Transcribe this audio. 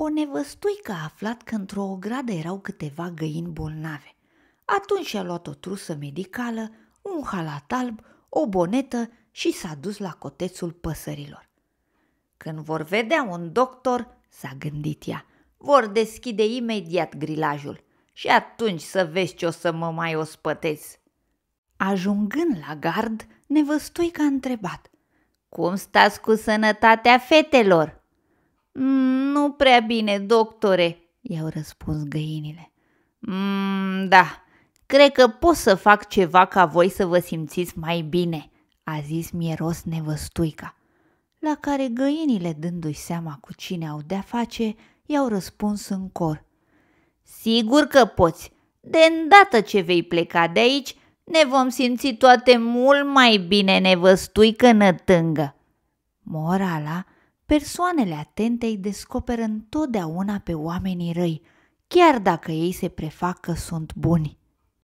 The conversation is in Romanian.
o nevăstuică a aflat că într-o ogradă erau câteva găini bolnave. Atunci a luat o trusă medicală, un halat alb, o bonetă și s-a dus la cotețul păsărilor. Când vor vedea un doctor, s-a gândit ea, vor deschide imediat grilajul și atunci să vezi ce o să mă mai ospătezi. Ajungând la gard, nevăstuica a întrebat, Cum stați cu sănătatea fetelor?" Mm, nu prea bine, doctore, i-au răspuns găinile. Mmm, da, cred că pot să fac ceva ca voi să vă simțiți mai bine, a zis mieros nevăstuica. La care găinile, dându i seama cu cine au de-a face, i-au răspuns în cor. Sigur că poți, de îndată ce vei pleca de aici, ne vom simți toate mult mai bine nevăstuică nătângă. Morala Persoanele atente îi descoperă întotdeauna pe oamenii răi, chiar dacă ei se prefac că sunt buni.